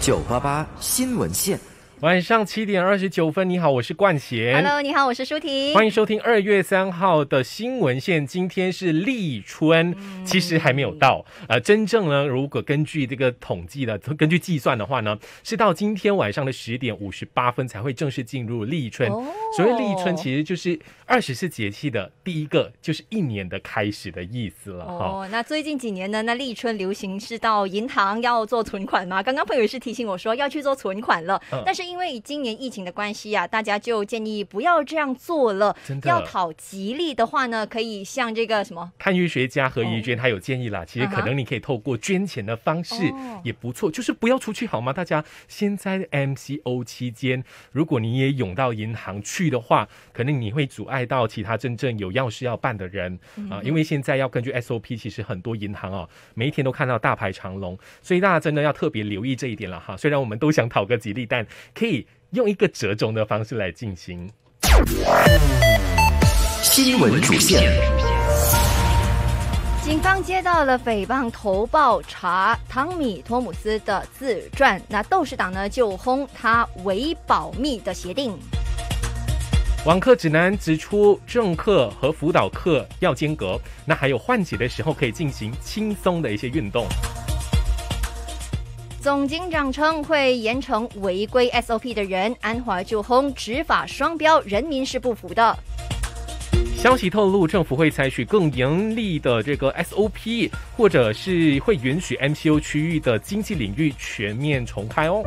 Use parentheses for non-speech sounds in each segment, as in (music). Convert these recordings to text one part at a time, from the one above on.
九八八新闻线。晚上七点二十九分，你好，我是冠贤。Hello，你好，我是舒婷。欢迎收听二月三号的新闻线。今天是立春，其实还没有到。呃，真正呢，如果根据这个统计的，根据计算的话呢，是到今天晚上的十点五十八分才会正式进入立春。所谓立春，其实就是二十四节气的第一个，就是一年的开始的意思了哦，那最近几年呢？那立春流行是到银行要做存款吗？刚刚朋友也是提醒我说要去做存款了，但是。因为今年疫情的关系啊，大家就建议不要这样做了。真的，要讨吉利的话呢，可以像这个什么？看玉学家何怡娟她有建议啦。其实可能你可以透过捐钱的方式也不错，就是不要出去好吗？大家现在 MCO 期间，如果你也涌到银行去的话，可能你会阻碍到其他真正有要事要办的人啊。因为现在要根据 SOP，其实很多银行哦，每一天都看到大排长龙，所以大家真的要特别留意这一点了哈。虽然我们都想讨个吉利，但。可以用一个折中的方式来进行。新闻主线。警方接到了诽谤头报查，汤米·托姆斯的自传，那斗士党呢就轰他违保密的协定。网课指南指出，政课和辅导课要间隔，那还有换气的时候可以进行轻松的一些运动。总警长称会严惩违规 SOP 的人，安华就轰执法双标，人民是不服的。消息透露，政府会采取更严厉的这个 SOP，或者是会允许 MCU 区域的经济领域全面重开哦。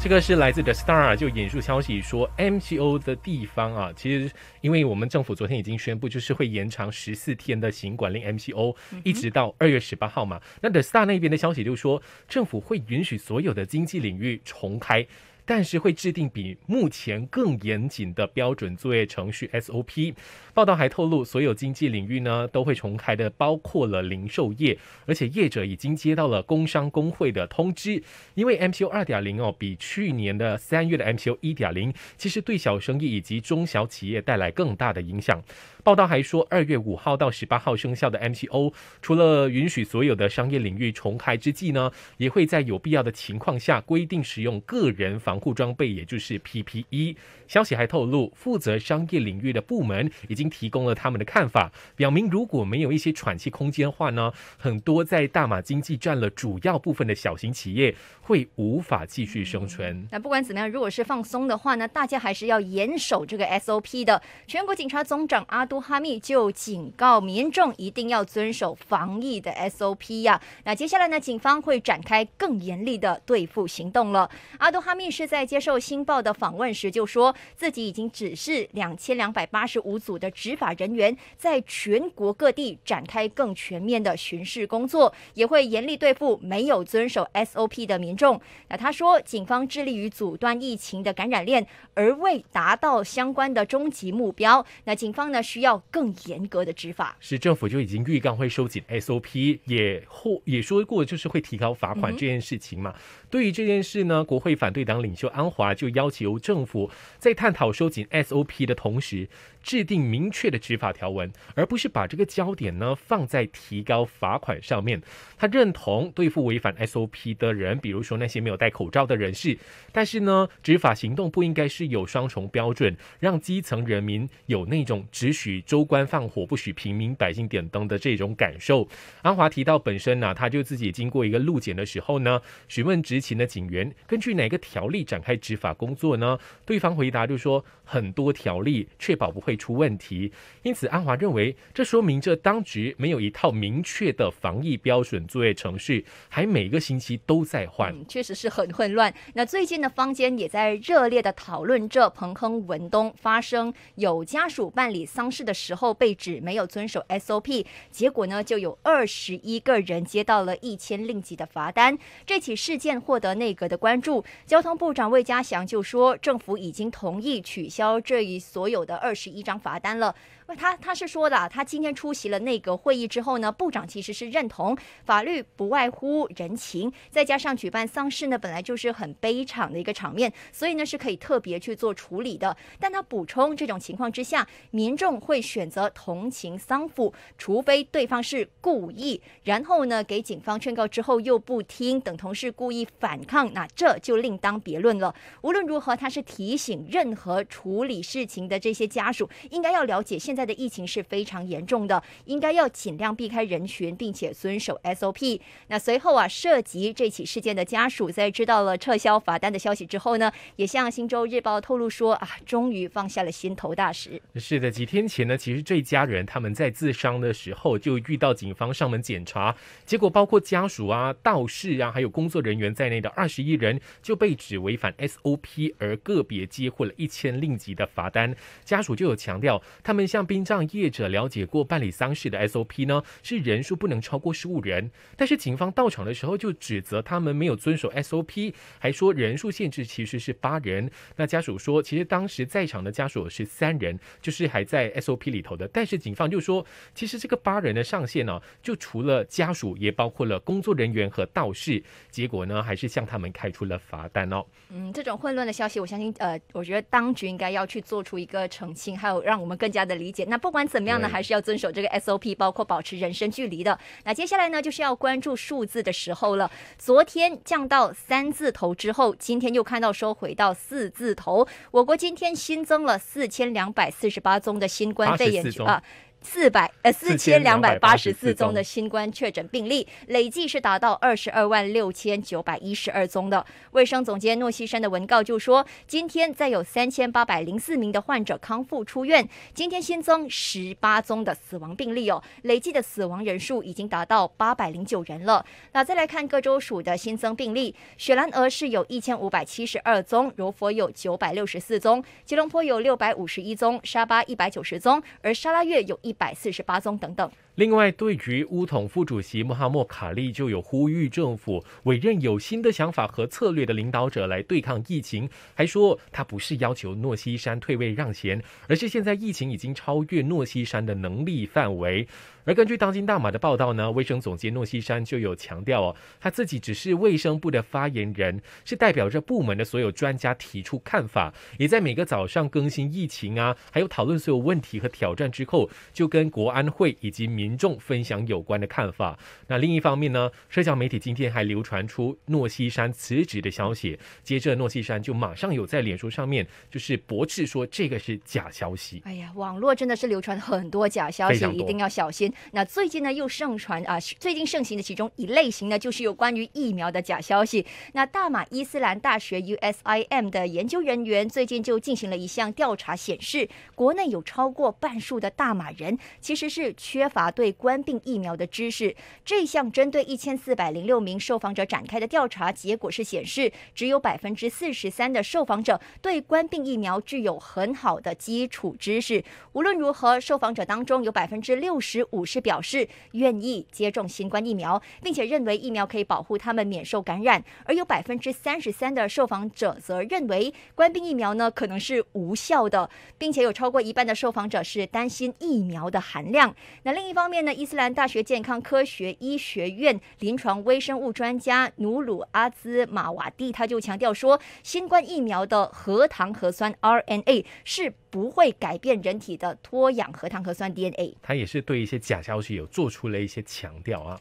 这个是来自的 Star，就引述消息说，MCO 的地方啊，其实因为我们政府昨天已经宣布，就是会延长十四天的行管令 MCO，一直到二月十八号嘛。那 The Star 那边的消息就说，政府会允许所有的经济领域重开。但是会制定比目前更严谨的标准作业程序 SOP。报道还透露，所有经济领域呢都会重开的，包括了零售业，而且业者已经接到了工商工会的通知。因为 MCO 二点零哦，比去年的三月的 MCO 一点零，其实对小生意以及中小企业带来更大的影响。报道还说，二月五号到十八号生效的 MCO，除了允许所有的商业领域重开之际呢，也会在有必要的情况下规定使用个人房。护装备，也就是 PPE。消息还透露，负责商业领域的部门已经提供了他们的看法，表明如果没有一些喘气空间的话呢，很多在大马经济占了主要部分的小型企业会无法继续生存。那不管怎么样，如果是放松的话呢，大家还是要严守这个 SOP 的。全国警察总长阿都哈密就警告民众一定要遵守防疫的 SOP 呀。那接下来呢，警方会展开更严厉的对付行动了。阿都哈密是。在接受《新报》的访问时，就说自己已经指示两千两百八十五组的执法人员在全国各地展开更全面的巡视工作，也会严厉对付没有遵守 SOP 的民众。那他说，警方致力于阻断疫情的感染链，而未达到相关的终极目标，那警方呢需要更严格的执法。市政府就已经预告会收紧 SOP，也后也说过就是会提高罚款这件事情嘛。对于这件事呢，国会反对党领。就安华就要求政府在探讨收紧 SOP 的同时。制定明确的执法条文，而不是把这个焦点呢放在提高罚款上面。他认同对付违反 SOP 的人，比如说那些没有戴口罩的人士，但是呢，执法行动不应该是有双重标准，让基层人民有那种只许州官放火，不许平民百姓点灯的这种感受。安华提到，本身呢，他就自己经过一个路检的时候呢，询问执勤的警员，根据哪个条例展开执法工作呢？对方回答就说，很多条例确保不会。出问题，因此安华认为，这说明这当局没有一套明确的防疫标准作业程序，还每个星期都在换，确实是很混乱。那最近的坊间也在热烈的讨论，这彭亨文东发生有家属办理丧事的时候被指没有遵守 SOP，结果呢就有二十一个人接到了一千令吉的罚单。这起事件获得内阁的关注，交通部长魏嘉祥就说，政府已经同意取消这一所有的二十一。张罚单了。他他是说的，他今天出席了内阁会议之后呢，部长其实是认同法律不外乎人情，再加上举办丧事呢本来就是很悲惨的一个场面，所以呢是可以特别去做处理的。但他补充，这种情况之下，民众会选择同情丧父，除非对方是故意。然后呢，给警方劝告之后又不听，等同是故意反抗，那这就另当别论了。无论如何，他是提醒任何处理事情的这些家属，应该要了解现。在的疫情是非常严重的，应该要尽量避开人群，并且遵守 SOP。那随后啊，涉及这起事件的家属在知道了撤销罚单的消息之后呢，也向《新洲日报》透露说啊，终于放下了心头大石。是的，几天前呢，其实这家人他们在自伤的时候就遇到警方上门检查，结果包括家属啊、道士啊，还有工作人员在内的二十一人就被指违反 SOP，而个别接获了一千令吉的罚单。家属就有强调，他们向。殡葬业者了解过办理丧事的 SOP 呢，是人数不能超过十五人。但是警方到场的时候就指责他们没有遵守 SOP，还说人数限制其实是八人。那家属说，其实当时在场的家属是三人，就是还在 SOP 里头的。但是警方就说，其实这个八人的上限呢，就除了家属，也包括了工作人员和道士。结果呢，还是向他们开出了罚单哦。嗯，这种混乱的消息，我相信，呃，我觉得当局应该要去做出一个澄清，还有让我们更加的理解。那不管怎么样呢，还是要遵守这个 S O P，包括保持人身距离的。那接下来呢，就是要关注数字的时候了。昨天降到三字头之后，今天又看到说回到四字头。我国今天新增了四千两百四十八宗的新冠肺炎啊。四百呃四千两百八十四宗的新冠确诊病例，累计是达到二十二万六千九百一十二宗的。卫生总监诺西山的文告就说，今天再有三千八百零四名的患者康复出院，今天新增十八宗的死亡病例哦，累计的死亡人数已经达到八百零九人了。那再来看各州属的新增病例，雪兰莪是有一千五百七十二宗，柔佛有九百六十四宗，吉隆坡有六百五十一宗，沙巴一百九十宗，而沙拉越有。一百四十八宗等等。另外，对于乌统副主席穆哈默卡利，就有呼吁政府委任有新的想法和策略的领导者来对抗疫情，还说他不是要求诺西山退位让贤，而是现在疫情已经超越诺西山的能力范围。而根据当今大马的报道呢，卫生总监诺西山就有强调哦，他自己只是卫生部的发言人，是代表着部门的所有专家提出看法，也在每个早上更新疫情啊，还有讨论所有问题和挑战之后，就跟国安会以及民众分享有关的看法。那另一方面呢，社交媒体今天还流传出诺西山辞职的消息，接着诺西山就马上有在脸书上面就是驳斥说这个是假消息。哎呀，网络真的是流传很多假消息，一定要小心。那最近呢又上传啊，最近盛行的其中一类型呢，就是有关于疫苗的假消息。那大马伊斯兰大学 （USIM） 的研究人员最近就进行了一项调查，显示国内有超过半数的大马人其实是缺乏对冠病疫苗的知识。这项针对一千四百零六名受访者展开的调查结果是显示，只有百分之四十三的受访者对冠病疫苗具有很好的基础知识。无论如何，受访者当中有百分之六十五。是表示愿意接种新冠疫苗，并且认为疫苗可以保护他们免受感染，而有百分之三十三的受访者则认为冠兵疫苗呢可能是无效的，并且有超过一半的受访者是担心疫苗的含量。那另一方面呢，伊斯兰大学健康科学医学院临床微生物专家努鲁阿兹马瓦蒂他就强调说，新冠疫苗的核糖核酸 RNA 是。不会改变人体的脱氧核糖核酸 DNA。他也是对一些假消息有做出了一些强调啊。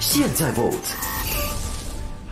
现在 vote。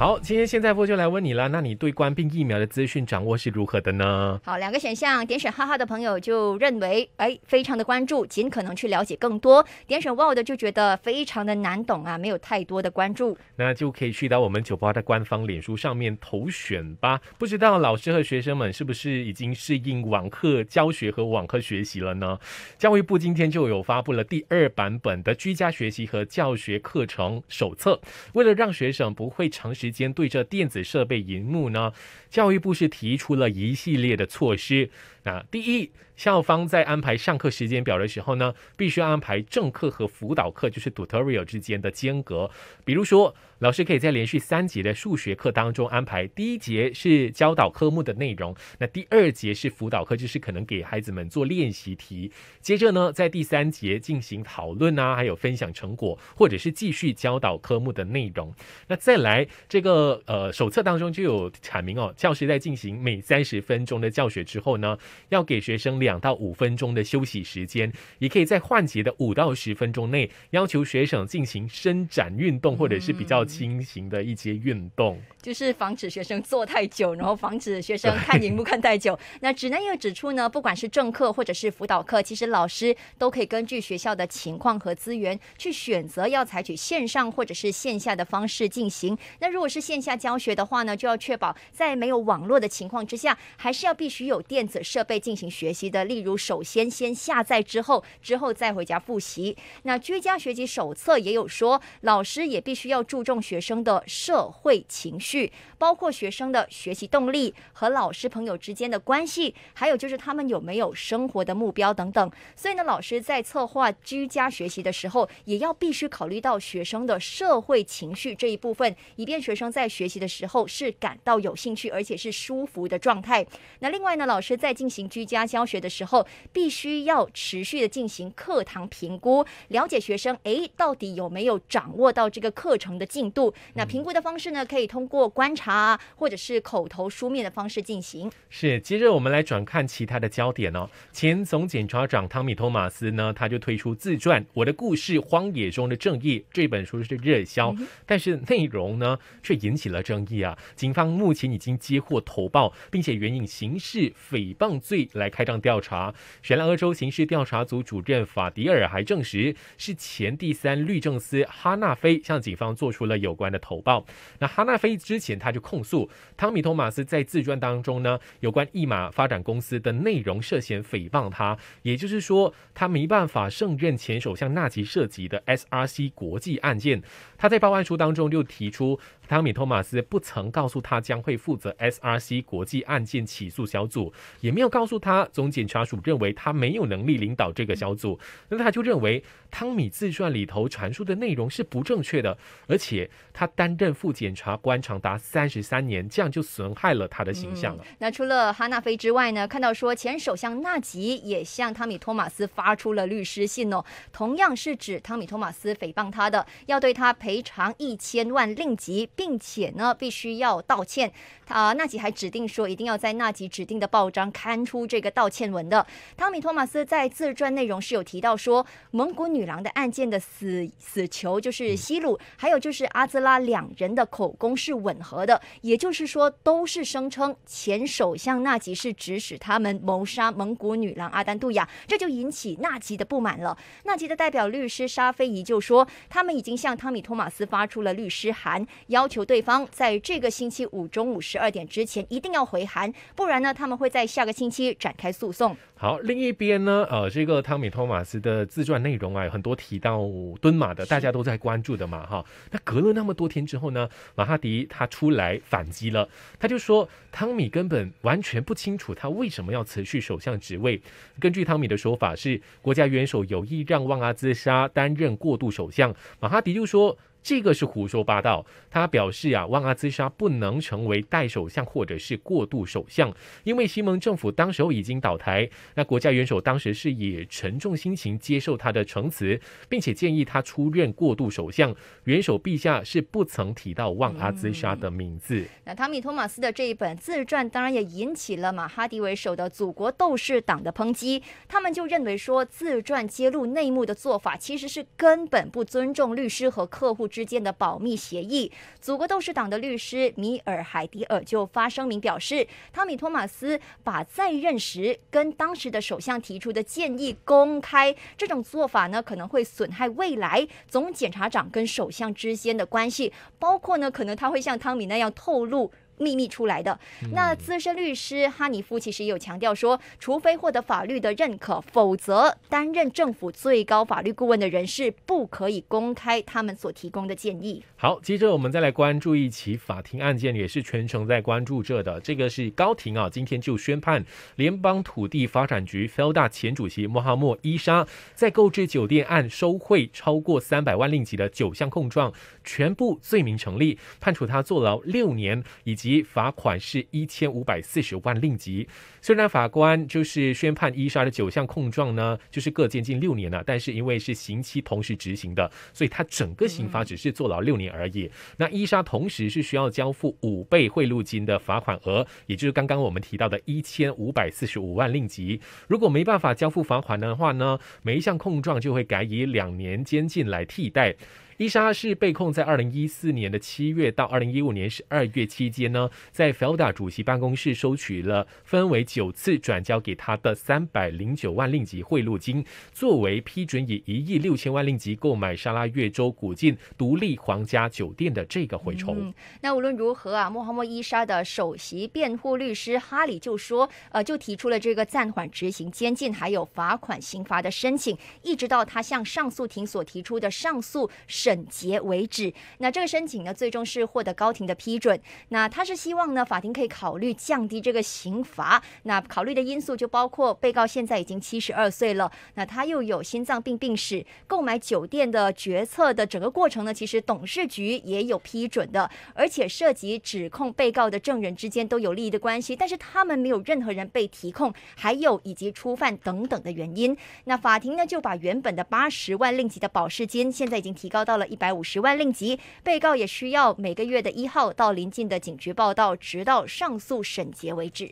好，今天现在播就来问你了，那你对冠病疫苗的资讯掌握是如何的呢？好，两个选项，点选哈哈的朋友就认为，哎，非常的关注，尽可能去了解更多；点选 world 的就觉得非常的难懂啊，没有太多的关注。那就可以去到我们九八的官方脸书上面投选吧。不知道老师和学生们是不是已经适应网课教学和网课学习了呢？教育部今天就有发布了第二版本的居家学习和教学课程手册，为了让学生不会长时间。间对着电子设备荧幕呢，教育部是提出了一系列的措施。那第一，校方在安排上课时间表的时候呢，必须安排正课和辅导课，就是 tutorial 之间的间隔。比如说，老师可以在连续三节的数学课当中安排：第一节是教导科目的内容，那第二节是辅导课，就是可能给孩子们做练习题；接着呢，在第三节进行讨论啊，还有分享成果，或者是继续教导科目的内容。那再来，这个呃手册当中就有阐明哦，教师在进行每三十分钟的教学之后呢。要给学生两到五分钟的休息时间，也可以在换节的五到十分钟内要求学生进行伸展运动，或者是比较轻型的一些运动，就是防止学生坐太久，然后防止学生看荧幕看太久。(laughs) 那指南又指出呢，不管是正课或者是辅导课，其实老师都可以根据学校的情况和资源去选择要采取线上或者是线下的方式进行。那如果是线下教学的话呢，就要确保在没有网络的情况之下，还是要必须有电子设。被进行学习的，例如首先先下载之后，之后再回家复习。那居家学习手册也有说，老师也必须要注重学生的社会情绪，包括学生的学习动力和老师朋友之间的关系，还有就是他们有没有生活的目标等等。所以呢，老师在策划居家学习的时候，也要必须考虑到学生的社会情绪这一部分，以便学生在学习的时候是感到有兴趣而且是舒服的状态。那另外呢，老师在进行行居家教学的时候，必须要持续的进行课堂评估，了解学生诶到底有没有掌握到这个课程的进度？那评估的方式呢，可以通过观察或者是口头、书面的方式进行。是，接着我们来转看其他的焦点哦。前总检察长汤米·托马斯呢，他就推出自传《我的故事：荒野中的正义》，这本书是热销，(laughs) 但是内容呢，却引起了争议啊。警方目前已经接获投报，并且援引刑事诽谤。罪来开张调查。雪兰莪州刑事调查组主任法迪尔还证实，是前第三律政司哈纳菲向警方做出了有关的投报。那哈纳菲之前他就控诉汤米托马斯在自传当中呢，有关一马发展公司的内容涉嫌诽谤他，也就是说他没办法胜任前首相纳吉涉及的 SRC 国际案件。他在报案书当中就提出，汤米·托马斯不曾告诉他将会负责 SRC 国际案件起诉小组，也没有告诉他总检察署认为他没有能力领导这个小组。那他就认为汤米自传里头传输的内容是不正确的，而且他担任副检察官长达三十三年，这样就损害了他的形象了。那除了哈纳菲之外呢？看到说前首相纳吉也向汤米·托马斯发出了律师信哦，同样是指汤米·托马斯诽谤他的，要对他赔。赔偿一千万令吉，并且呢，必须要道歉。啊，纳吉还指定说一定要在纳吉指定的报章刊出这个道歉文的。汤米·托马斯在自传内容是有提到说，蒙古女郎的案件的死死囚就是希鲁，还有就是阿兹拉两人的口供是吻合的，也就是说都是声称前首相纳吉是指使他们谋杀蒙古女郎阿丹杜亚，这就引起纳吉的不满。了，纳吉的代表律师沙菲仪就说，他们已经向汤米·托马。马斯发出了律师函，要求对方在这个星期五中午十二点之前一定要回函，不然呢，他们会在下个星期展开诉讼。好，另一边呢，呃，这个汤米托马斯的自传内容啊，很多提到敦马的，大家都在关注的嘛，哈。那隔了那么多天之后呢，马哈迪他出来反击了，他就说汤米根本完全不清楚他为什么要辞去首相职位。根据汤米的说法，是国家元首有意让旺阿自杀担任过渡首相。马哈迪就说。这个是胡说八道。他表示啊，旺阿兹沙不能成为代首相或者是过渡首相，因为西蒙政府当时候已经倒台。那国家元首当时是以沉重心情接受他的呈辞，并且建议他出任过渡首相。元首陛下是不曾提到旺阿兹沙的名字。那汤米·托马斯的这一本自传，当然也引起了马哈迪为首的祖国斗士党的抨击。他们就认为说，自传揭露内幕的做法，其实是根本不尊重律师和客户。之间的保密协议，祖国斗士党的律师米尔海迪尔就发声明表示，汤米托马斯把在任时跟当时的首相提出的建议公开，这种做法呢可能会损害未来总检察长跟首相之间的关系，包括呢可能他会像汤米那样透露。秘密出来的那资深律师哈尼夫其实也有强调说，除非获得法律的认可，否则担任政府最高法律顾问的人士不可以公开他们所提供的建议。好，接着我们再来关注一起法庭案件，也是全程在关注这的，这个是高庭啊，今天就宣判联邦土地发展局 Felda 前主席穆哈默伊莎在购置酒店案收贿超过三百万令吉的九项控状全部罪名成立，判处他坐牢六年以及。及罚款是一千五百四十万令吉。虽然法官就是宣判伊莎的九项控状呢，就是各监禁六年了，但是因为是刑期同时执行的，所以他整个刑罚只是坐牢六年而已。那伊莎同时是需要交付五倍贿赂金的罚款额，也就是刚刚我们提到的一千五百四十五万令吉。如果没办法交付罚款的话呢，每一项控状就会改以两年监禁来替代。伊莎是被控在二零一四年的七月到二零一五年十二月期间呢，在 Felda 主席办公室收取了分为九次转交给他的三百零九万令吉贿赂金，作为批准以一亿六千万令吉购买沙拉越州古晋独立皇家酒店的这个回酬。那无论如何啊，穆罕默伊莎的首席辩护律师哈里就说，呃，就提出了这个暂缓执行监禁还有罚款刑罚的申请，一直到他向上诉庭所提出的上诉。审结为止。那这个申请呢，最终是获得高庭的批准。那他是希望呢，法庭可以考虑降低这个刑罚。那考虑的因素就包括被告现在已经七十二岁了，那他又有心脏病病史。购买酒店的决策的整个过程呢，其实董事局也有批准的，而且涉及指控被告的证人之间都有利益的关系，但是他们没有任何人被提控，还有以及初犯等等的原因。那法庭呢，就把原本的八十万令吉的保释金，现在已经提高到。到了一百五十万令吉，被告也需要每个月的一号到邻近的警局报到，直到上诉审结为止。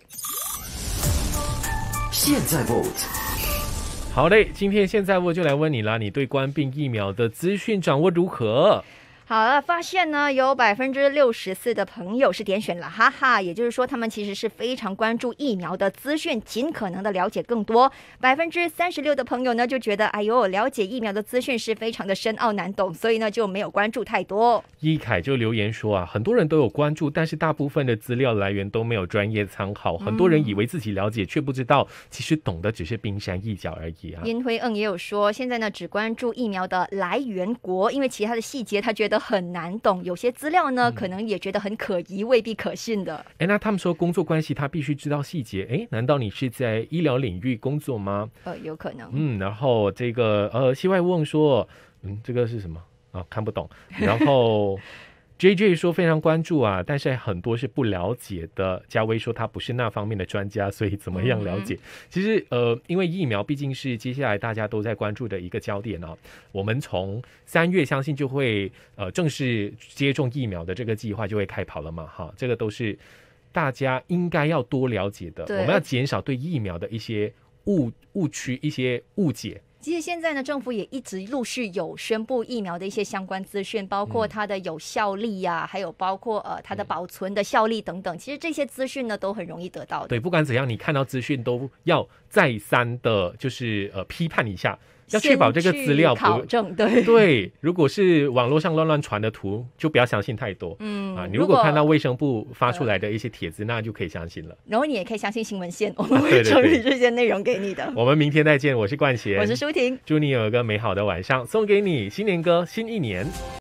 现在 vote，好嘞，今天现在我就来问你啦，你对官病疫苗的资讯掌握如何？好了，发现呢有百分之六十四的朋友是点选了，哈哈，也就是说他们其实是非常关注疫苗的资讯，尽可能的了解更多。百分之三十六的朋友呢就觉得，哎呦，了解疫苗的资讯是非常的深奥难懂，所以呢就没有关注太多。易凯就留言说啊，很多人都有关注，但是大部分的资料来源都没有专业参考，很多人以为自己了解，却不知道其实懂的只是冰山一角而已啊。殷辉恩也有说，现在呢只关注疫苗的来源国，因为其他的细节他觉得。很难懂，有些资料呢，可能也觉得很可疑，未必可信的。哎，那他们说工作关系，他必须知道细节。哎，难道你是在医疗领域工作吗？呃，有可能。嗯，然后这个呃，西外问说，嗯，这个是什么啊？看不懂。然后。J J 说非常关注啊，但是很多是不了解的。嘉威说他不是那方面的专家，所以怎么样了解？其实呃，因为疫苗毕竟是接下来大家都在关注的一个焦点啊。我们从三月相信就会呃正式接种疫苗的这个计划就会开跑了嘛哈。这个都是大家应该要多了解的。我们要减少对疫苗的一些误误区、一些误解。其实现在呢，政府也一直陆续有宣布疫苗的一些相关资讯，包括它的有效率呀，还有包括呃它的保存的效力等等。其实这些资讯呢都很容易得到。对，不管怎样，你看到资讯都要再三的，就是呃批判一下。要确保这个资料考证对 (laughs) 对，如果是网络上乱乱传的图，就不要相信太多。嗯啊，你如果看到卫生部发出来的一些帖子，那就可以相信了。然后你也可以相信新闻线，我们会整理这些内容给你的。我们明天再见，我是冠贤，我是舒婷，祝你有一个美好的晚上，送给你新年歌，新一年。